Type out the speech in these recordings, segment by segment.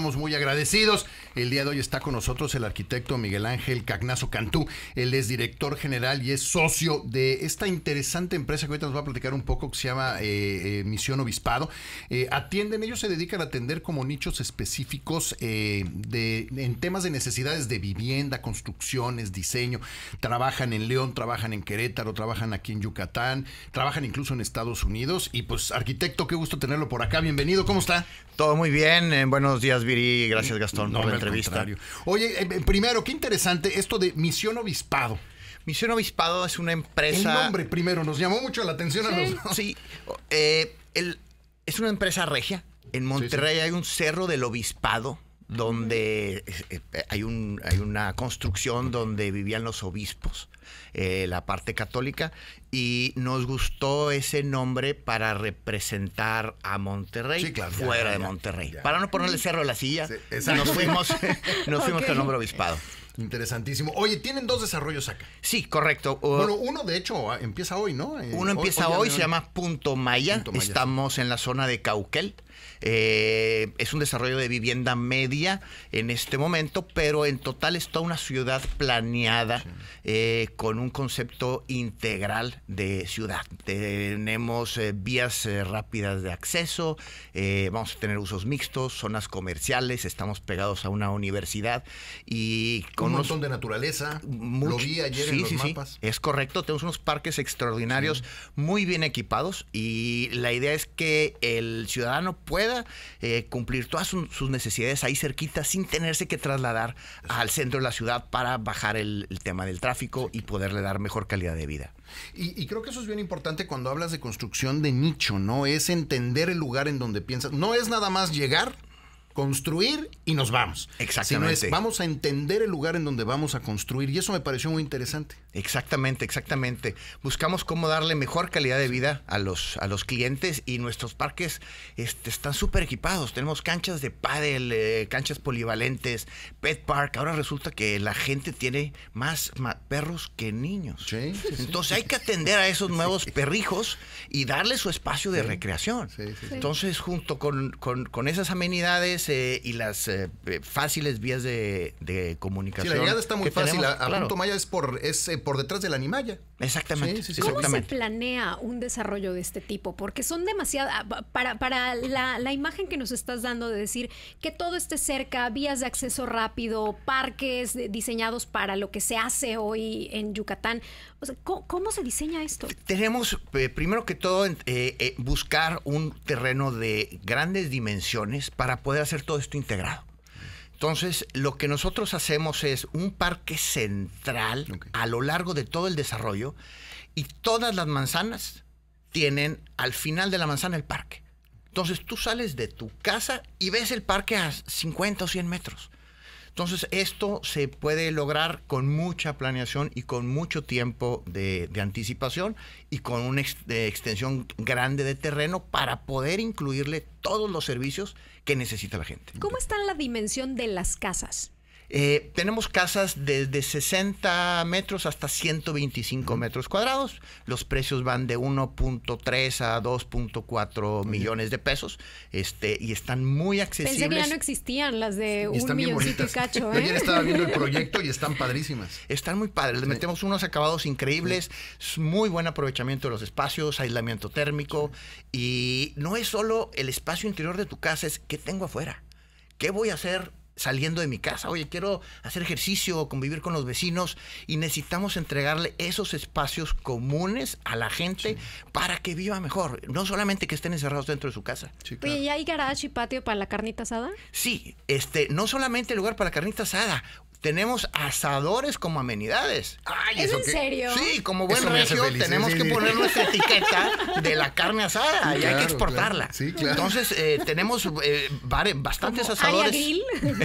estamos muy agradecidos. El día de hoy está con nosotros el arquitecto Miguel Ángel Cagnazo Cantú. Él es director general y es socio de esta interesante empresa que ahorita nos va a platicar un poco, que se llama eh, eh, Misión Obispado. Eh, atienden, ellos se dedican a atender como nichos específicos de, en temas de necesidades de vivienda, construcciones, diseño. Trabajan en León, trabajan en Querétaro, trabajan aquí en Yucatán, trabajan incluso en Estados Unidos. Y pues, arquitecto, qué gusto tenerlo por acá. Bienvenido, ¿cómo está? Todo muy bien, buenos días, gracias Gastón por la entrevista. Oye, eh, eh, primero, qué interesante esto de Misión Obispado. Misión Obispado es una empresa. El nombre primero nos llamó mucho la atención a nosotros. Sí, eh, es una empresa regia. En Monterrey hay un cerro del Obispado donde eh, hay, un, hay una construcción donde vivían los obispos, eh, la parte católica, y nos gustó ese nombre para representar a Monterrey, fuera de Monterrey. Para no ponerle cerro a la silla, nos fuimos, nos fuimos con el nombre obispado. Interesantísimo. Oye, tienen dos desarrollos acá. Sí, correcto. Uh, bueno, uno de hecho empieza hoy, ¿no? uno eh, empieza hoy, se llama Punto Maya. Estamos en la zona de Cauquel. Eh, es un desarrollo de vivienda media en este momento, pero en total es toda una ciudad planeada eh, con un concepto integral de ciudad. Tenemos eh, vías rápidas de acceso, vamos a tener usos mixtos, zonas comerciales, estamos pegados a una universidad y con un montón de naturaleza. lo vi ayer en los mapas. Es correcto, tenemos unos parques extraordinarios muy bien equipados y la idea es que el ciudadano pueda eh, cumplir todas sus necesidades ahí cerquita sin tenerse que trasladar al centro de la ciudad para bajar el, tema del tráfico y poderle dar mejor calidad de vida. y, creo que eso es bien importante cuando hablas de construcción de nicho, ¿no? Es entender el lugar en donde piensas. No es nada más llegar construir y nos vamos. Exactamente. vamos a entender el lugar en donde vamos a construir y eso me pareció muy interesante. Exactamente, exactamente. Buscamos cómo darle mejor calidad de vida a los, a los clientes y nuestros parques este, están súper equipados. Tenemos canchas de pádel, eh, canchas polivalentes, pet park. Ahora resulta que la gente tiene más, perros que niños. Entonces hay que atender a esos nuevos perrijos y darle su espacio de recreación. Entonces junto con, con esas amenidades eh, y las eh, eh, fáciles vías de, comunicación. Sí, la llegada está muy fácil. a, Maya es por, por detrás de la Animaya. Exactamente, ¿Cómo se planea un desarrollo de este tipo? Porque son demasiadas, ah, para, la, imagen que nos estás dando de decir que todo esté cerca, vías de acceso rápido, parques diseñados para lo que se hace hoy en Yucatán. ¿cómo, se diseña esto? Tenemos, primero que todo, buscar un terreno de grandes dimensiones para poder hacer todo esto integrado. Entonces, lo que nosotros hacemos es un parque central a lo largo de todo el desarrollo y todas las manzanas tienen al final de la manzana el parque. Entonces, tú sales de tu casa y ves el parque a 50 o 100 metros. Entonces, esto se puede lograr con mucha planeación y con mucho tiempo de, anticipación y con una extensión grande de terreno para poder incluirle todos los servicios que necesita la gente. ¿Cómo está la dimensión de las casas? Eh, tenemos casas desde 60 metros hasta 125 metros cuadrados. Los precios van de 1.3 a 2.4 millones de pesos este, y están muy accesibles. Pensé que ya no existían las de un milloncito y cacho. ¿eh? ayer estaba viendo el proyecto y están padrísimas. Están muy padres. metemos unos acabados increíbles, muy buen aprovechamiento de los espacios, aislamiento térmico y no es solo el espacio interior de tu casa, es qué tengo afuera. ¿Qué voy a hacer saliendo de mi casa, oye, quiero hacer ejercicio, convivir con los vecinos y necesitamos entregarle esos espacios comunes a la gente para que viva mejor, no solamente que estén encerrados dentro de su casa. Oye, ¿y hay garage y patio para la carnita asada? Sí, este, no solamente el lugar para la carnita asada, tenemos asadores como amenidades. ¿Es en serio? Sí, como buen regio tenemos que poner nuestra etiqueta de la carne asada y hay que exportarla. Entonces, eh, tenemos eh, bastantes asadores.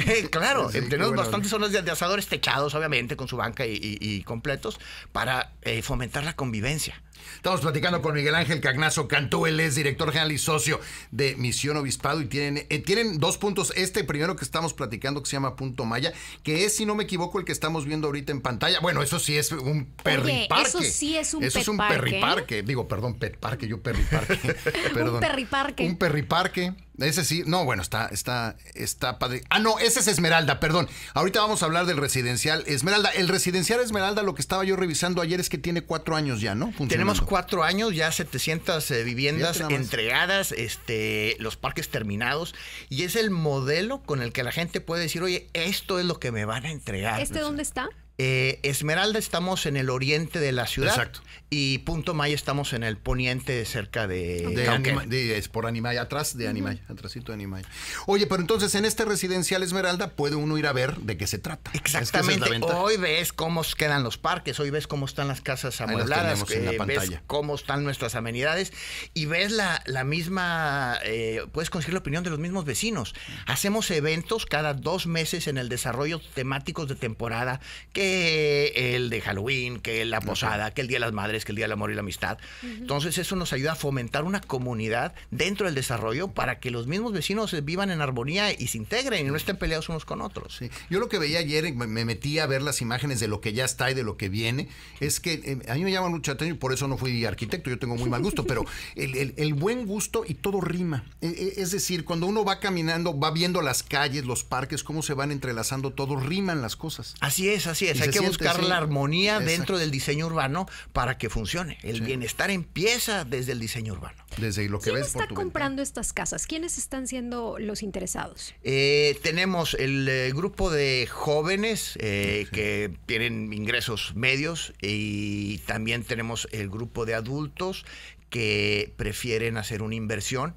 Eh, claro, eh, tenemos bastantes zonas de, asadores techados, obviamente, con su banca y completos, para fomentar la convivencia. Estamos platicando con Miguel Ángel Cagnazo Cantú, él es director general y socio de Misión Obispado y tienen, eh, tienen dos puntos. Este primero que estamos platicando que se llama Punto Maya, que es, si no me equivoco, el que estamos viendo ahorita en pantalla. Bueno, eso sí es un perriparque. Eso sí es un Eso es un ¿eh? perriparque. Digo, perdón, pet parque, yo perriparque. perdón. un perriparque. Un perriparque ese sí, no, bueno, está, está, está padre. Ah, no, ese es Esmeralda, perdón. Ahorita vamos a hablar del residencial Esmeralda. El residencial Esmeralda, lo que estaba yo revisando ayer es que tiene cuatro años ya, ¿no? Tenemos cuatro años, ya 700 eh, viviendas entregadas, este, los parques terminados, y es el modelo con el que la gente puede decir, oye, esto es lo que me van a entregar. ¿Este dónde está? Eh, Esmeralda estamos en el oriente de la ciudad Exacto. y Punto May estamos en el poniente cerca de, de, es por Animay, atrás de Animay, atrasito atrásito de Animay. Oye, pero entonces en este residencial Esmeralda puede uno ir a ver de qué se trata. Exactamente. hoy ves cómo quedan los parques, hoy ves cómo están las casas amuebladas, en la eh, ves cómo están nuestras amenidades y ves la, la misma, eh, puedes conseguir la opinión de los mismos vecinos. Hacemos eventos cada dos meses en el desarrollo temáticos de temporada que el de Halloween, que la posada, que el Día de las Madres, que el Día del Amor y la Amistad. Entonces eso nos ayuda a fomentar una comunidad dentro del desarrollo para que los mismos vecinos vivan en armonía y se integren y no estén peleados unos con otros. Yo lo que veía ayer, me metí a ver las imágenes de lo que ya está y de lo que viene, es que eh, a mí me llaman mucho atención y por eso no fui arquitecto, yo tengo muy mal gusto, pero el, el buen gusto y todo rima. E, e, es decir, cuando uno va caminando, va viendo las calles, los parques, cómo se van entrelazando, todo riman las cosas. Así es, así es. Pues hay que buscar la armonía dentro del diseño urbano para que funcione. El bienestar empieza desde el diseño urbano. Desde lo que ¿Quién está comprando estas casas? ¿Quiénes están siendo los interesados? Eh, tenemos el eh, grupo de jóvenes eh, que tienen ingresos medios y también tenemos el grupo de adultos que prefieren hacer una inversión.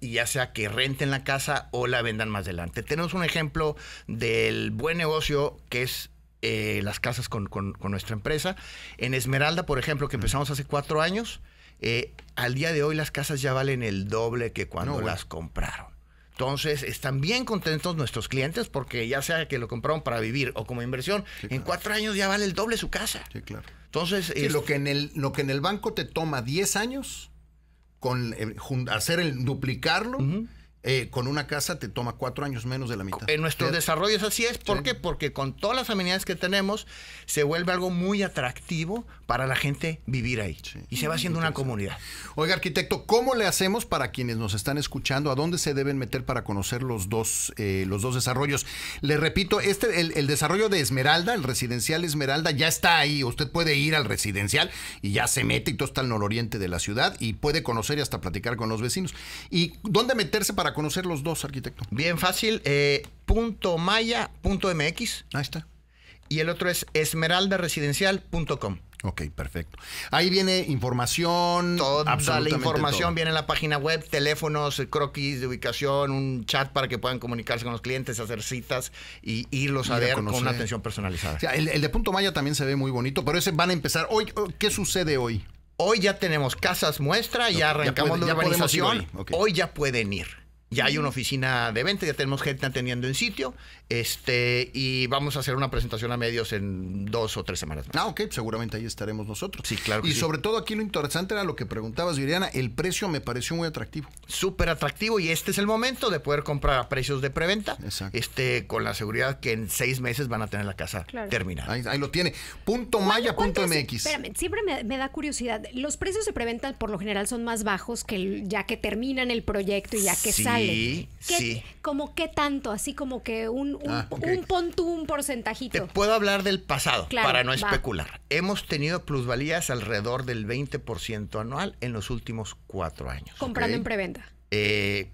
y ya sea que renten la casa o la vendan más adelante. Tenemos un ejemplo del buen negocio que es eh, las casas con, nuestra empresa. En Esmeralda, por ejemplo, que empezamos hace cuatro años, eh, al día de hoy las casas ya valen el doble que cuando las compraron. Entonces, están bien contentos nuestros clientes porque ya sea que lo compraron para vivir o como inversión, en cuatro años ya vale el doble su casa. Sí, claro. Entonces, lo, que en el, lo que en el banco te toma 10 años, con eh, hacer el duplicarlo, eh, con una casa te toma cuatro años menos de la mitad. En nuestros es desarrollos así es. ¿Por qué? Porque con todas las amenidades que tenemos, se vuelve algo muy atractivo para la gente vivir ahí. Y se va haciendo una comunidad. Oiga, arquitecto, ¿cómo le hacemos para quienes nos están escuchando? ¿A dónde se deben meter para conocer los dos, eh, los dos desarrollos? Le repito, este, el, el, desarrollo de Esmeralda, el residencial Esmeralda, ya está ahí. Usted puede ir al residencial y ya se mete y todo está al nororiente de la ciudad y puede conocer y hasta platicar con los vecinos. ¿Y dónde meterse para conocer los dos, arquitecto? Bien fácil, eh, punto maya .mx. Ahí está. Y el otro es esmeraldaresidencial.com. Ok, perfecto. Ahí viene información. Toda la información viene en la página web, teléfonos, eh, croquis de ubicación, un chat para que puedan comunicarse con los clientes, hacer citas y irlos a ver con una atención personalizada. el, de Punto Maya también se ve muy bonito, pero ese van a empezar hoy. Oh, ¿Qué sucede hoy? Hoy ya tenemos casas muestra, ya arrancamos la urbanización. hoy ya pueden ir. Ya hay una oficina de venta, ya tenemos gente atendiendo en sitio, este, y vamos a hacer una presentación a medios en dos o tres semanas más. Ah, ok, seguramente ahí estaremos nosotros. Sí, claro. y sobre todo aquí lo interesante era lo que preguntabas, Viriana, el precio me pareció muy atractivo. Súper atractivo, y este es el momento de poder comprar a precios de preventa, este, con la seguridad que en seis meses van a tener la casa terminada. Ahí, lo tiene. Punto maya punto siempre me, da curiosidad. Los precios de preventa por lo general son más bajos que ya que terminan el proyecto y ya que salen Sí, ¿Como qué tanto? Así como que un, un, ah, un pontú, un porcentajito. Te puedo hablar del pasado para no especular. Hemos tenido plusvalías alrededor del 20% anual en los últimos cuatro años. Comprando en preventa. Eh,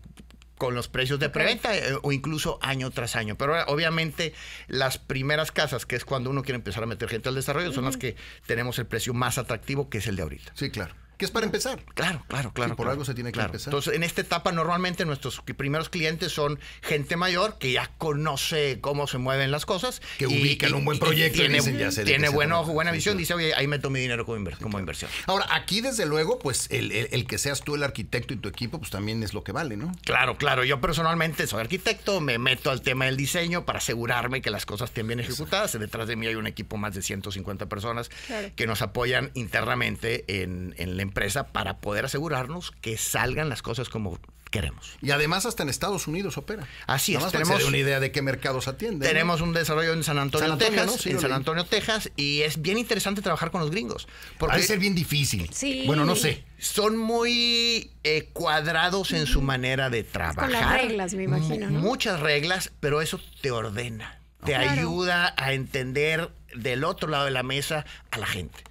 con los precios de preventa eh, o incluso año tras año. Pero obviamente las primeras casas, que es cuando uno quiere empezar a meter gente al desarrollo, son las que tenemos el precio más atractivo, que es el de ahorita. Sí, claro que es para empezar. Claro, claro, claro. por algo se tiene que empezar. Entonces, en esta etapa normalmente nuestros primeros clientes son gente mayor que ya conoce cómo se mueven las cosas. Que ubican un buen proyecto. tiene, dicen, ya bueno, buena visión, dice, oye, ahí meto mi dinero como, inversión. Ahora, aquí desde luego, pues el, que seas tú el arquitecto y tu equipo, pues también es lo que vale, ¿no? Claro, claro. Yo personalmente soy arquitecto, me meto al tema del diseño para asegurarme que las cosas estén bien ejecutadas. Detrás de mí hay un equipo más de 150 personas que nos apoyan internamente en, la empresa empresa para poder asegurarnos que salgan las cosas como queremos. Y además hasta en Estados Unidos opera. Así es. tenemos una idea de qué mercados atiende. Tenemos un desarrollo en San Antonio, Texas, en San Antonio, Texas, y es bien interesante trabajar con los gringos. Porque ser bien difícil. Sí. Bueno, no sé. Son muy eh, cuadrados en su manera de trabajar. Con las reglas, me imagino. Muchas reglas, pero eso te ordena, te ayuda a entender del otro lado de la mesa a la gente.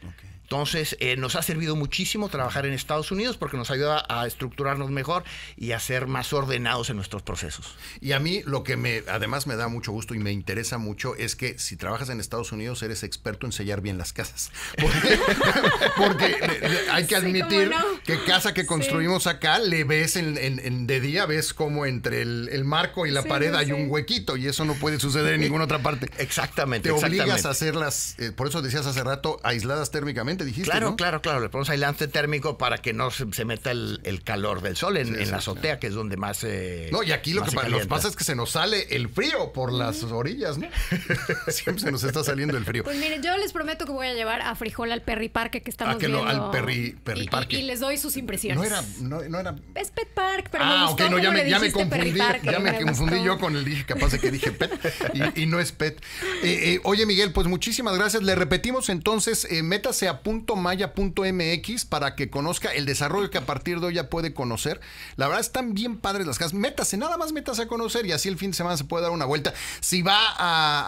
Entonces, eh, nos ha servido muchísimo trabajar en Estados Unidos porque nos ayuda a estructurarnos mejor y a ser más ordenados en nuestros procesos. Y a mí lo que me, además me da mucho gusto y me interesa mucho es que si trabajas en Estados Unidos eres experto en sellar bien las casas. Porque, hay que admitir que casa que construimos acá le ves en, de día, ves como entre el, marco y la pared hay un huequito y eso no puede suceder en eh, ninguna otra parte. Exactamente. Te obligas a hacerlas, eh, por eso decías hace rato, aisladas térmicamente dijiste. Claro, claro, claro. Le ponemos aislante térmico para que no se, meta el, calor del sol en, la azotea, que es donde más. Eh, no, y aquí lo que pasa es que se nos sale el frío por las orillas, ¿no? Siempre se nos está saliendo el frío. Pues miren, yo les prometo que voy a llevar a Frijol al Perry Parque que estamos que al Perry, Perry y, Parque. Y, les doy sus impresiones. No era. No, no era... Es Pet Park, pero. Ah, me ok, no, ya me, ya me confundí. ya me, confundí yo con el dije, capaz de que dije Pet y, no es Pet. Eh, eh, oye, Miguel, pues muchísimas gracias. Le repetimos entonces, métase a maya.mx para que conozca el desarrollo que a partir de hoy ya puede conocer. La verdad están bien padres las casas. Métase, nada más métase a conocer y así el fin de semana se puede dar una vuelta. Si va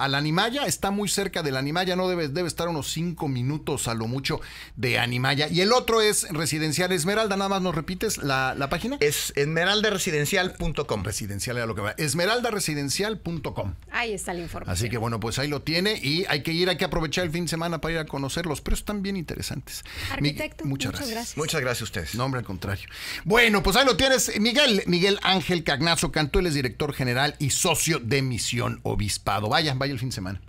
a, la Animaya, está muy cerca de la Animaya, no debe, debe estar unos cinco minutos a lo mucho de Animaya. Y el otro es Residencial Esmeralda, nada más nos repites la, página. Es esmeraldaresidencial.com. Residencial era lo que va. Esmeraldaresidencial.com. Ahí está la información. Así que bueno, pues ahí lo tiene y hay que ir, hay que aprovechar el fin de semana para ir a conocerlos, pero están bien interesantes. Arquitecto, muchas, gracias. Muchas gracias a ustedes. Nombre al contrario. Bueno, pues ahí lo tienes, Miguel. Miguel Ángel Cagnazo Cantú, él es director general y socio de Misión Obispado. Vaya, vaya el fin de semana.